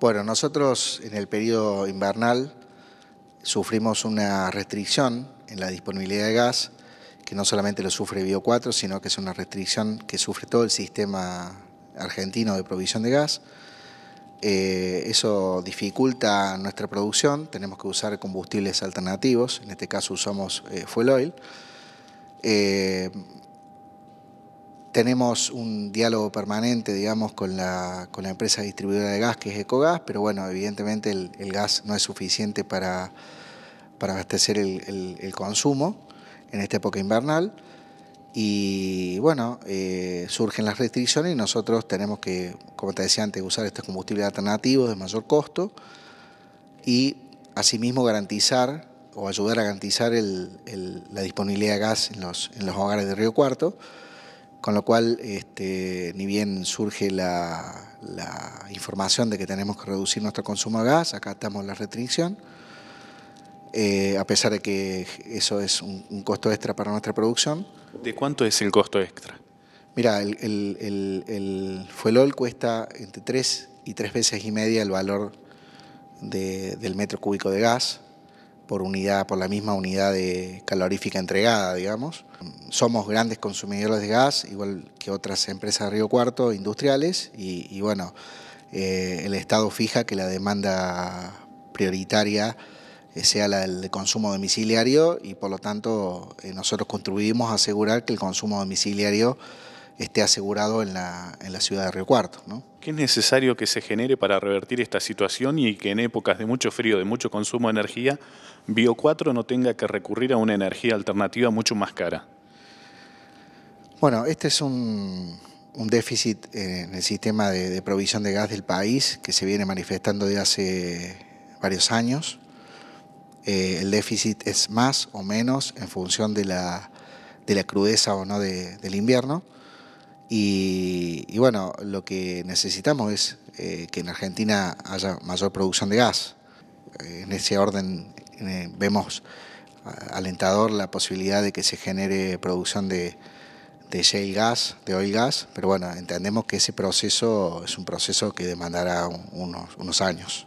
Bueno, nosotros en el periodo invernal sufrimos una restricción en la disponibilidad de gas, que no solamente lo sufre Bio 4, sino que es una restricción que sufre todo el sistema argentino de provisión de gas. Eh, eso dificulta nuestra producción, tenemos que usar combustibles alternativos, en este caso usamos eh, fuel oil. Eh, tenemos un diálogo permanente, digamos, con la, empresa distribuidora de gas, que es Ecogas, pero bueno, evidentemente el, gas no es suficiente para, para abastecer el, consumo en esta época invernal. Y bueno, eh, surgen las restricciones y nosotros tenemos que, como te decía antes, usar estos combustibles alternativos de mayor costo y asimismo garantizar o ayudar a garantizar la disponibilidad de gas en los, en los hogares de Río Cuarto. Con lo cual, este, ni bien surge la, información de que tenemos que reducir nuestro consumo de gas, acá estamos la restricción, eh, a pesar de que eso es un, costo extra para nuestra producción. ¿De cuánto es el costo extra? Mira, el, fuelol cuesta entre tres y tres veces y media el valor del metro cúbico de gas por unidad, por la misma unidad de calorífica entregada, digamos. Somos grandes consumidores de gas, igual que otras empresas de Río Cuarto, industriales, y, bueno, eh, el Estado fija que la demanda prioritaria eh, sea la del consumo domiciliario y por lo tanto eh, nosotros contribuimos a asegurar que el consumo domiciliario esté asegurado en la, ciudad de Río Cuarto. ¿no? ¿Qué es necesario que se genere para revertir esta situación y que en épocas de mucho frío, de mucho consumo de energía, Bio 4 no tenga que recurrir a una energía alternativa mucho más cara? Bueno, este es un, déficit eh, en el sistema de, provisión de gas del país que se viene manifestando desde hace varios años. Eh, el déficit es más o menos en función de la, crudeza o no del invierno. Y, bueno, lo que necesitamos es eh, que en Argentina haya mayor producción de gas. Eh, en ese orden eh, vemos alentador la posibilidad de que se genere producción de, de shale gas, de oil gas, pero bueno, entendemos que ese proceso es un proceso que demandará unos años.